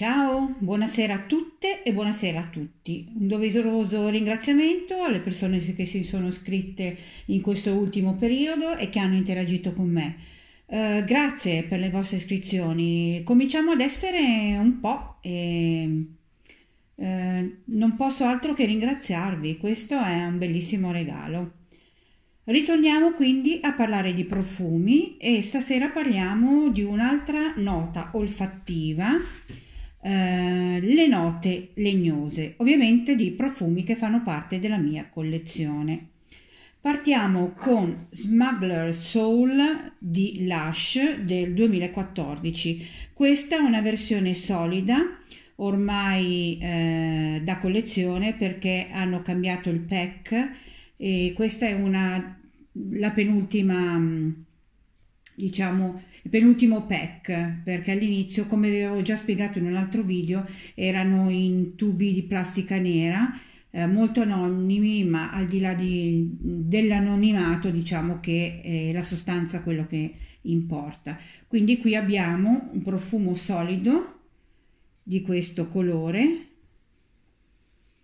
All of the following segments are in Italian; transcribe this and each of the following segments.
Ciao, buonasera a tutte e buonasera a tutti. Un doveroso ringraziamento alle persone che si sono iscritte in questo ultimo periodo e che hanno interagito con me. Eh, grazie per le vostre iscrizioni. Cominciamo ad essere un po' e ehm, eh, non posso altro che ringraziarvi. Questo è un bellissimo regalo. Ritorniamo quindi a parlare di profumi e stasera parliamo di un'altra nota olfattiva eh, le note legnose, ovviamente di profumi che fanno parte della mia collezione. Partiamo con Smuggler Soul di Lush del 2014. Questa è una versione solida, ormai eh, da collezione perché hanno cambiato il pack e questa è una la penultima mm, diciamo il penultimo pack perché all'inizio come vi avevo già spiegato in un altro video erano in tubi di plastica nera eh, molto anonimi ma al di là di, dell'anonimato diciamo che è la sostanza quello che importa quindi qui abbiamo un profumo solido di questo colore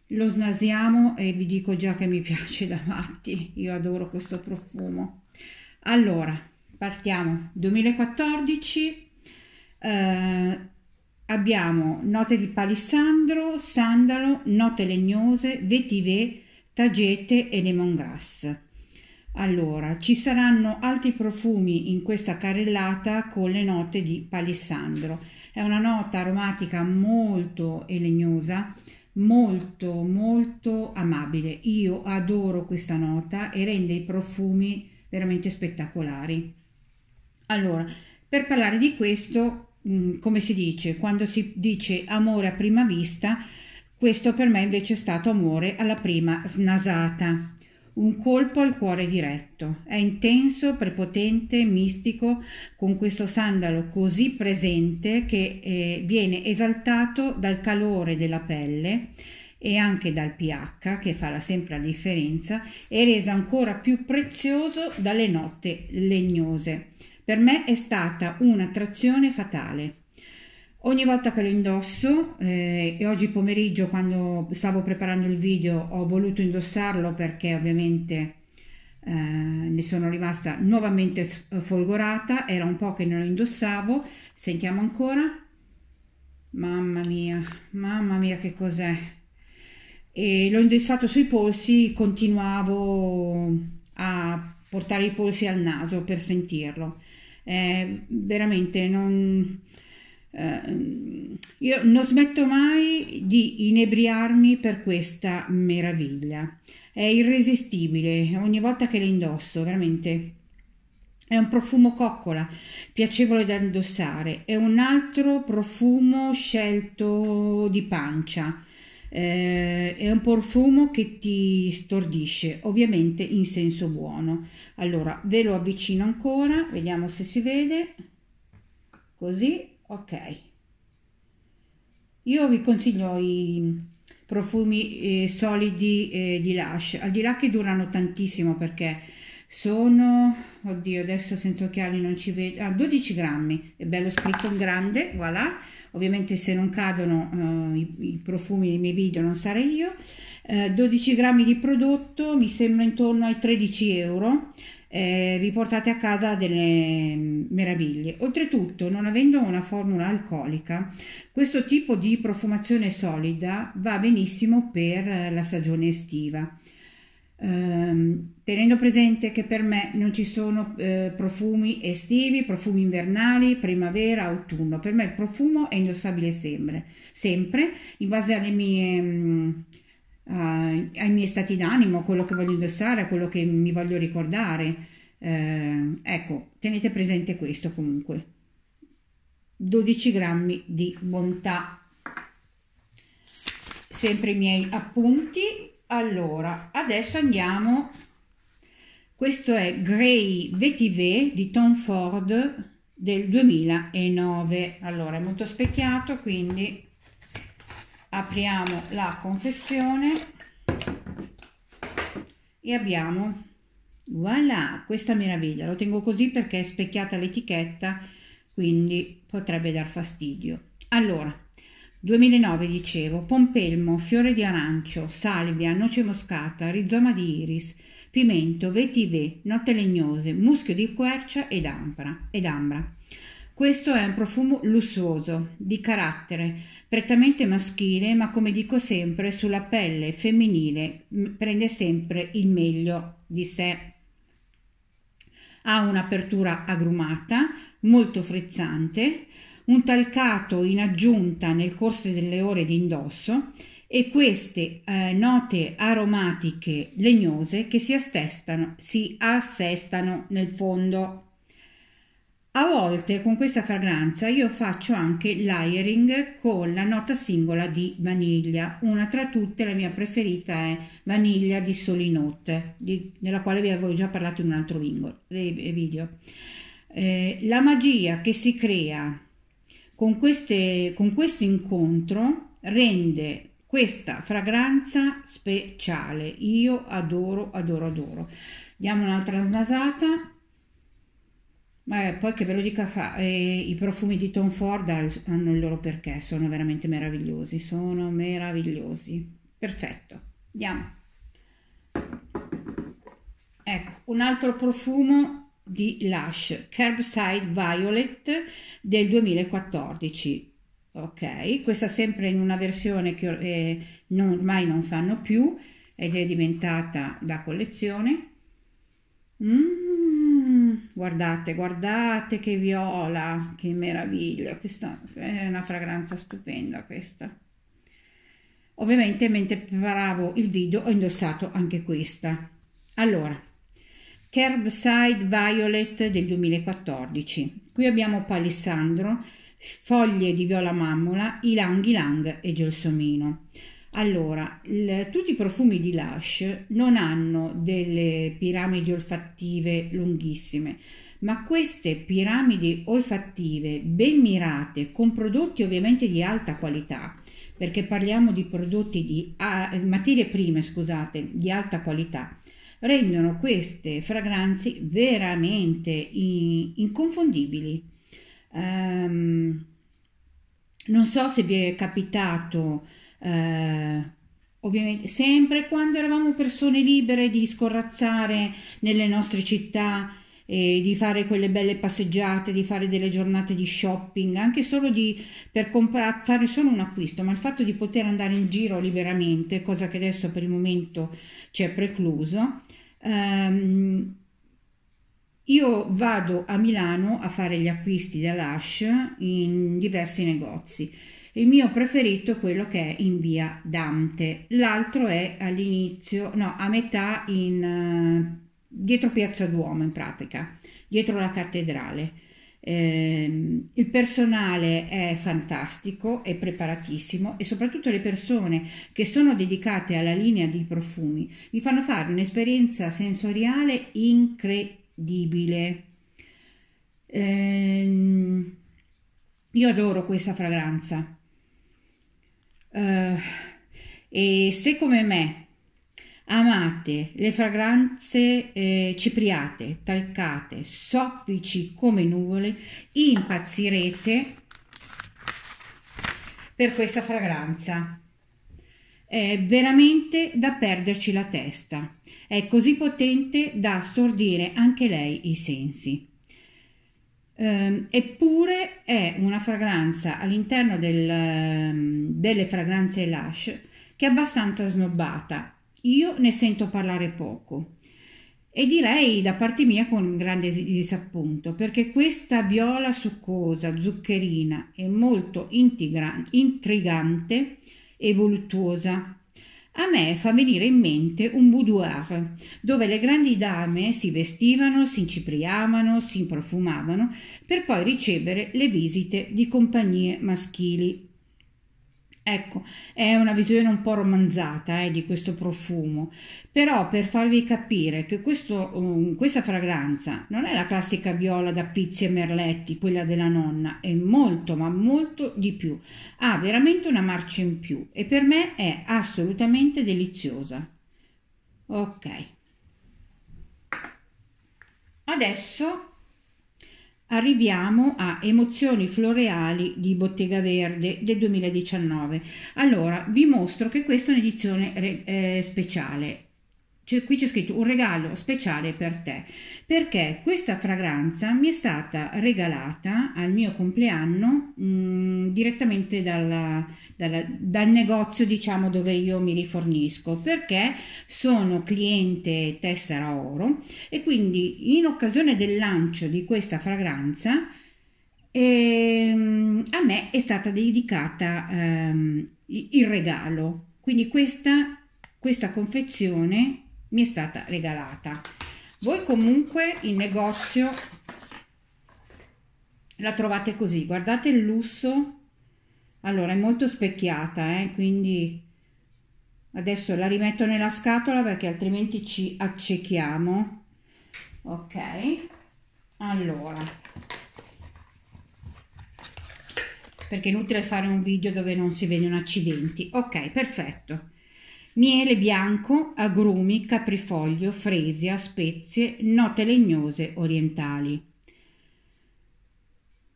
lo snasiamo e vi dico già che mi piace da matti io adoro questo profumo allora Partiamo. 2014 eh, abbiamo note di palissandro, sandalo, note legnose, vetive tagete e lemongrass. Allora, ci saranno altri profumi in questa carrellata con le note di palissandro. È una nota aromatica molto legnosa, molto molto amabile. Io adoro questa nota e rende i profumi veramente spettacolari. Allora, per parlare di questo, mm, come si dice, quando si dice amore a prima vista, questo per me invece è stato amore alla prima snasata. Un colpo al cuore diretto. È intenso, prepotente, mistico, con questo sandalo così presente che eh, viene esaltato dal calore della pelle e anche dal pH che farà sempre la differenza e reso ancora più prezioso dalle note legnose. Per me è stata un'attrazione fatale. Ogni volta che lo indosso, eh, e oggi pomeriggio quando stavo preparando il video ho voluto indossarlo perché ovviamente eh, ne sono rimasta nuovamente folgorata, era un po' che non lo indossavo, sentiamo ancora, mamma mia, mamma mia che cos'è, e l'ho indossato sui polsi, continuavo a portare i polsi al naso per sentirlo eh, veramente non, eh, io non smetto mai di inebriarmi per questa meraviglia. È irresistibile ogni volta che le indosso, veramente. È un profumo coccola, piacevole da indossare, è un altro profumo scelto di pancia eh, è un profumo che ti stordisce, ovviamente in senso buono. Allora, ve lo avvicino ancora, vediamo se si vede, così, ok. Io vi consiglio i profumi eh, solidi eh, di Lush, al di là che durano tantissimo perché sono oddio adesso senza occhiali non ci vedo, ah, 12 grammi, è bello scritto in grande, voilà, ovviamente se non cadono eh, i, i, profumi nei miei video non sarei io, eh, 12 grammi di prodotto mi sembra intorno ai 13 euro, eh, vi portate a casa delle mm, meraviglie. Oltretutto, non avendo una formula alcolica, questo tipo di profumazione solida va benissimo per la stagione estiva. Ehm, tenendo presente che per me non ci sono eh, profumi estivi, profumi invernali, primavera, autunno, per me il profumo è indossabile sempre, sempre in base mie, mh, mm, a, ai miei stati d'animo, a quello che voglio indossare, a quello che mi voglio ricordare. Eh, ecco, tenete presente questo comunque. 12 grammi di bontà. Sempre i miei appunti allora, adesso andiamo. Questo è Grey Vetivé di Tom Ford del 2009. Allora, è molto specchiato, quindi apriamo la confezione e abbiamo voilà, questa meraviglia. Lo tengo così perché è specchiata l'etichetta, quindi potrebbe dar fastidio. Allora, 2009 dicevo, pompelmo, fiore di arancio, salvia, noce moscata, rizoma di iris, pimento, vetive, notte legnose, muschio di quercia ed ambra. Ed ambra. Questo è un profumo lussuoso, di carattere prettamente maschile, ma come dico sempre, sulla pelle femminile prende sempre il meglio di sé. Ha un'apertura agrumata, molto frizzante, un talcato in aggiunta nel corso delle ore di indosso e queste eh, note aromatiche legnose che si, si assestano nel fondo. A volte con questa fragranza io faccio anche layering con la nota singola di vaniglia. Una tra tutte, la mia preferita è vaniglia di Solinotte, di, della quale vi avevo già parlato in un altro eh, video. Eh, la magia che si crea con, queste, con questo incontro rende questa fragranza speciale. Io adoro, adoro, adoro. Diamo un'altra snasata. Ma eh, poi che ve lo dica fa, eh, i profumi di Tom Ford hanno il loro perché, sono veramente meravigliosi, sono meravigliosi. Perfetto, andiamo. Ecco, un altro profumo di Lush Curbside Violet del 2014. Ok, questa sempre in una versione che eh, non, ormai non fanno più ed è diventata da collezione. Mm, guardate, guardate che viola, che meraviglia, questa è una fragranza stupenda questa. Ovviamente mentre preparavo il video ho indossato anche questa. Allora, Curbside Violet del 2014. Qui abbiamo palissandro, foglie di viola mammola, ilang ilang e gelsomino. Allora, il, tutti i profumi di Lush non hanno delle piramidi olfattive lunghissime, ma queste piramidi olfattive ben mirate, con prodotti ovviamente di alta qualità, perché parliamo di prodotti di ah, materie prime, scusate, di alta qualità, rendono queste fragranze veramente inconfondibili. Um, non so se vi è capitato, eh, ovviamente, sempre quando eravamo persone libere di scorrazzare nelle nostre città e di fare quelle belle passeggiate, di fare delle giornate di shopping, anche solo di, per comprare, fare solo un acquisto, ma il fatto di poter andare in giro liberamente, cosa che adesso per il momento ci è precluso, ehm, io vado a Milano a fare gli acquisti da Lush in diversi negozi. Il mio preferito è quello che è in via Dante, l'altro è all'inizio, no, a metà in dietro Piazza Duomo in pratica, dietro la cattedrale. Eh, il personale è fantastico, è preparatissimo e soprattutto le persone che sono dedicate alla linea di profumi mi fanno fare un'esperienza sensoriale incredibile. Eh, io adoro questa fragranza. Eh, e se come me Amate le fragranze eh, cipriate, talcate, soffici come nuvole, impazzirete per questa fragranza. È veramente da perderci la testa. È così potente da stordire anche lei i sensi. Um, eppure è una fragranza all'interno del, um, delle fragranze Lush che è abbastanza snobbata io ne sento parlare poco. E direi da parte mia con grande disappunto, perché questa viola succosa, zuccherina è molto intrigante e voluttuosa. A me fa venire in mente un boudoir, dove le grandi dame si vestivano, si incipriavano, si profumavano, per poi ricevere le visite di compagnie maschili. Ecco, è una visione un po' romanzata eh, di questo profumo, però per farvi capire che questo, um, questa fragranza non è la classica viola da pizzi e merletti, quella della nonna, è molto ma molto di più, ha veramente una marcia in più e per me è assolutamente deliziosa. Ok. Adesso Arriviamo a Emozioni floreali di Bottega Verde del 2019. Allora, vi mostro che questa è un'edizione eh, speciale. Cioè, qui c'è scritto un regalo speciale per te, perché questa fragranza mi è stata regalata al mio compleanno mh, mm, direttamente dalla, dalla, dal negozio, diciamo, dove io mi rifornisco, perché sono cliente Tessera Oro e quindi in occasione del lancio di questa fragranza eh, a me è stata dedicata eh, il regalo. Quindi questa, questa confezione mi è stata regalata. Voi comunque in negozio la trovate così, guardate il lusso, allora è molto specchiata, eh? quindi adesso la rimetto nella scatola perché altrimenti ci accechiamo. Ok, allora, perché è inutile fare un video dove non si vedono accidenti. Ok, perfetto miele bianco, agrumi, caprifoglio, fresia, spezie, note legnose orientali.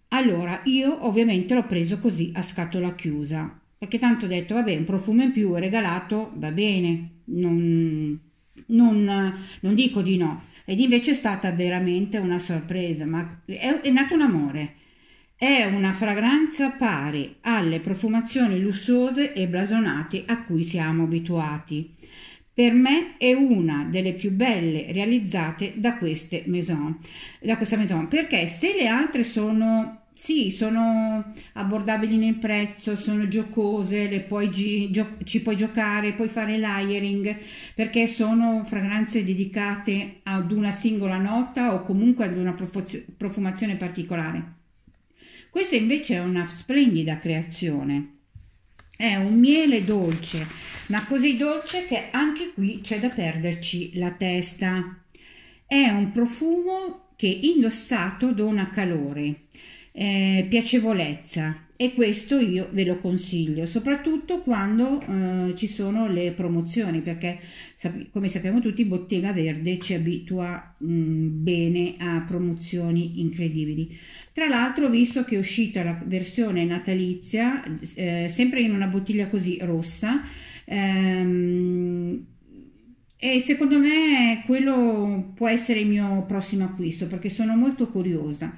Allora, io ovviamente l'ho preso così a scatola chiusa, perché tanto ho detto, vabbè, un profumo in più regalato, va bene, non, non, non dico di no. Ed invece è stata veramente una sorpresa, ma è, è nato un amore è una fragranza pari alle profumazioni lussuose e blasonate a cui siamo abituati. Per me è una delle più belle realizzate da, maison, da questa maison, perché se le altre sono sì, sono abbordabili nel prezzo, sono giocose, puoi gi- gio- ci puoi giocare, puoi fare layering perché sono fragranze dedicate ad una singola nota o comunque ad una profuz- profumazione particolare. Questa invece è una splendida creazione. È un miele dolce, ma così dolce che anche qui c'è da perderci la testa. È un profumo che indossato dona calore, eh, piacevolezza, e questo io ve lo consiglio, soprattutto quando eh, ci sono le promozioni, perché come sappiamo tutti Bottega Verde ci abitua mh, mm, bene a promozioni incredibili. Tra l'altro, visto che è uscita la versione natalizia, eh, sempre in una bottiglia così rossa, ehm, e secondo me quello può essere il mio prossimo acquisto perché sono molto curiosa.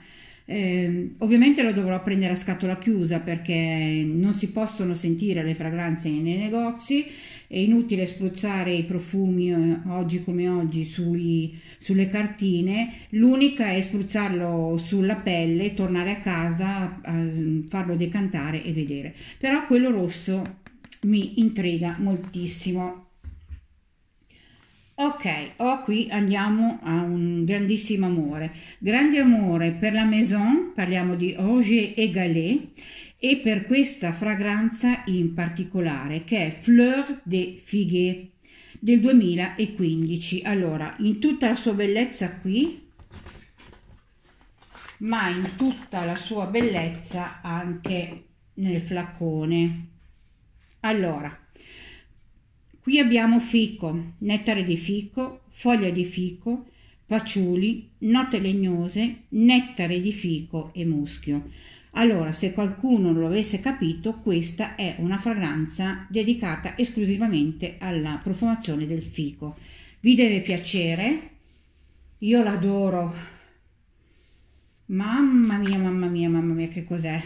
Eh, ovviamente lo dovrò prendere a scatola chiusa perché non si possono sentire le fragranze nei negozi, è inutile spruzzare i profumi eh, oggi come oggi sui, sulle cartine, l'unica è spruzzarlo sulla pelle, tornare a casa, eh, farlo decantare e vedere. Però quello rosso mi intriga moltissimo. Ok, oh, qui andiamo a un grandissimo amore. Grande amore per la Maison, parliamo di Roger et Galet, e per questa fragranza in particolare, che è Fleur de Figue del 2015. Allora, in tutta la sua bellezza qui, ma in tutta la sua bellezza anche nel flaccone. Allora, Qui abbiamo fico, nettare di fico, foglia di fico, paciuli, note legnose, nettare di fico e muschio. Allora, se qualcuno non lo avesse capito, questa è una fragranza dedicata esclusivamente alla profumazione del fico. Vi deve piacere, io l'adoro. Mamma mia, mamma mia, mamma mia, che cos'è?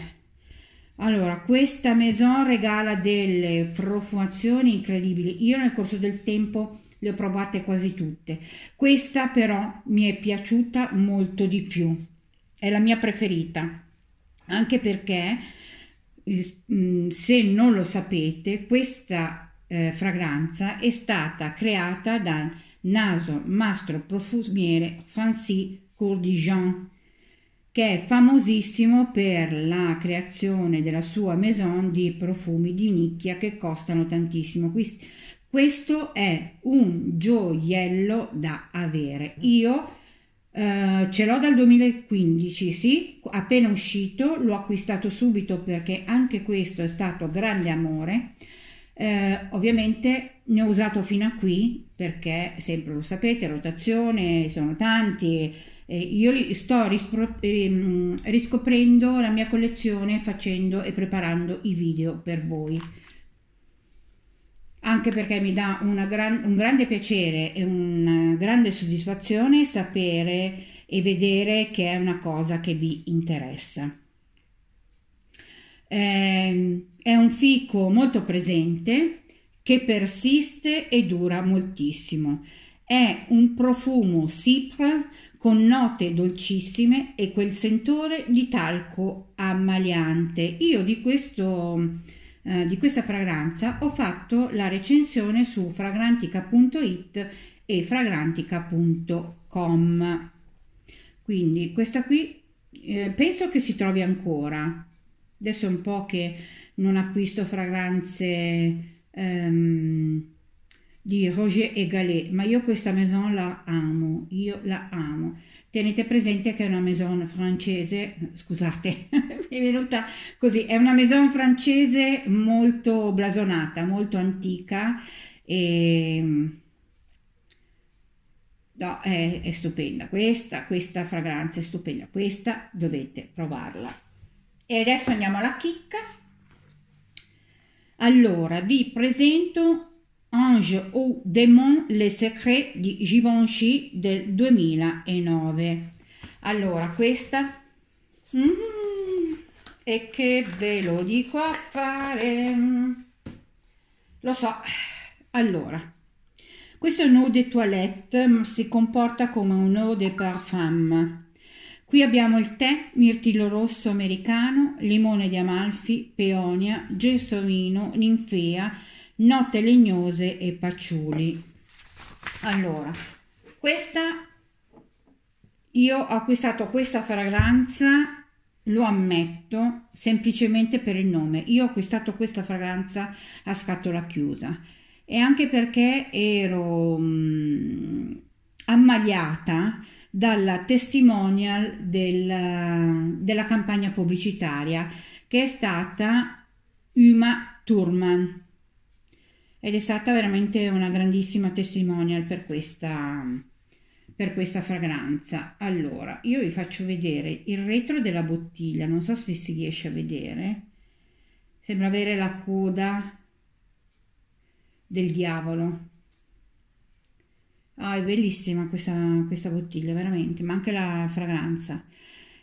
Allora, questa maison regala delle profumazioni incredibili. Io nel corso del tempo le ho provate quasi tutte. Questa però mi è piaciuta molto di più. È la mia preferita. Anche perché, eh, mm, se non lo sapete, questa eh, fragranza è stata creata dal naso mastro profumiere Francis Courdijean che è famosissimo per la creazione della sua maison di profumi di nicchia che costano tantissimo. Questo è un gioiello da avere. Io eh, ce l'ho dal 2015, sì, appena uscito, l'ho acquistato subito perché anche questo è stato grande amore. Eh, ovviamente ne ho usato fino a qui perché sempre lo sapete, rotazione, sono tanti, eh, io li, sto rispro- ehm, riscoprendo la mia collezione facendo e preparando i video per voi anche perché mi dà gran, un grande piacere e una grande soddisfazione sapere e vedere che è una cosa che vi interessa. Eh, è un fico molto presente che persiste e dura moltissimo. È un profumo cipre con note dolcissime e quel sentore di talco ammaliante. Io di, questo, eh, di questa fragranza ho fatto la recensione su fragrantica.it e fragrantica.com. Quindi questa qui eh, penso che si trovi ancora. Adesso è un po' che non acquisto fragranze ehm, di Roger e Galet, ma io questa maison la amo, io la amo. Tenete presente che è una maison francese, scusate, mi è venuta così, è una maison francese molto blasonata, molto antica e ehm, No, è, è, stupenda questa, questa fragranza è stupenda, questa dovete provarla. E adesso andiamo alla chicca. Allora, vi presento Ange ou Demon, le secret di Givenchy del 2009. Allora, questa... Mm, e che ve lo dico a fare? Lo so. Allora, questo è un eau de toilette, ma si comporta come un eau de parfum. Qui abbiamo il tè, mirtillo rosso americano, limone di Amalfi, peonia, gelsomino, ninfea, note legnose e paciuli. Allora, questa io ho acquistato questa fragranza, lo ammetto, semplicemente per il nome. Io ho acquistato questa fragranza a scatola chiusa e anche perché ero mh, mm, ammaliata dalla testimonial del, della campagna pubblicitaria che è stata Uma Thurman ed è stata veramente una grandissima testimonial per questa, per questa fragranza. Allora, io vi faccio vedere il retro della bottiglia, non so se si riesce a vedere, sembra avere la coda del diavolo. Ah, è bellissima questa, questa bottiglia, veramente, ma anche la fragranza.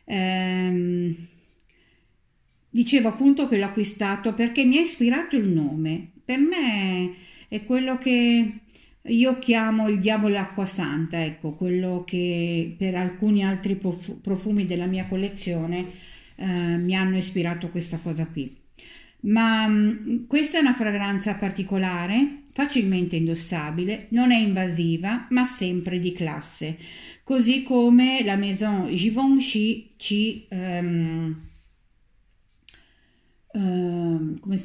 Ehm, dicevo appunto che l'ho acquistato perché mi ha ispirato il nome per me è quello che io chiamo il diavolo acqua santa, ecco, quello che per alcuni altri profumi della mia collezione eh, mi hanno ispirato questa cosa qui. Ma mh, mm, questa è una fragranza particolare, facilmente indossabile, non è invasiva, ma sempre di classe, così come la Maison Givenchy ci ehm, ehm, come,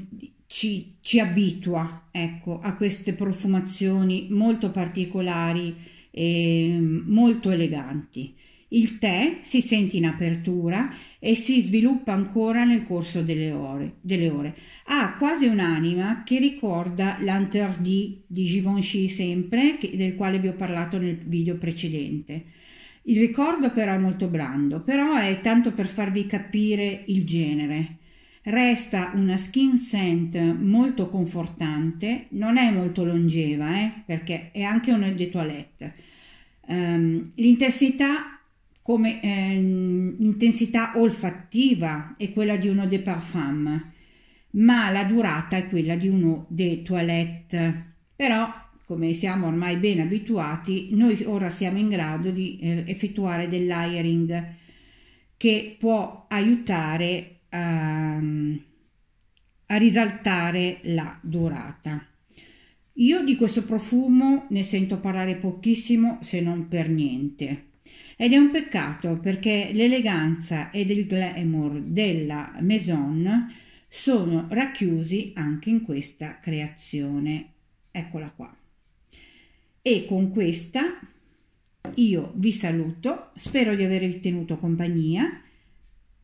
ci, ci abitua ecco, a queste profumazioni molto particolari e molto eleganti. Il tè si sente in apertura e si sviluppa ancora nel corso delle ore. Delle ore. Ha quasi un'anima che ricorda l'Anterdì di Givenchy sempre, che, del quale vi ho parlato nel video precedente. Il ricordo però è molto brando, però è tanto per farvi capire il genere. Resta una skin scent molto confortante, non è molto longeva eh, perché è anche un eau de toilette. Um, l'intensità come ehm, intensità olfattiva è quella di uno de parfum, ma la durata è quella di uno de toilette. Però, come siamo ormai ben abituati, noi ora siamo in grado di eh, effettuare del layering che può aiutare a, ehm, a risaltare la durata. Io di questo profumo ne sento parlare pochissimo se non per niente. Ed è un peccato perché l'eleganza ed il glamour della Maison sono racchiusi anche in questa creazione. Eccola qua. E con questa io vi saluto, spero di avervi tenuto compagnia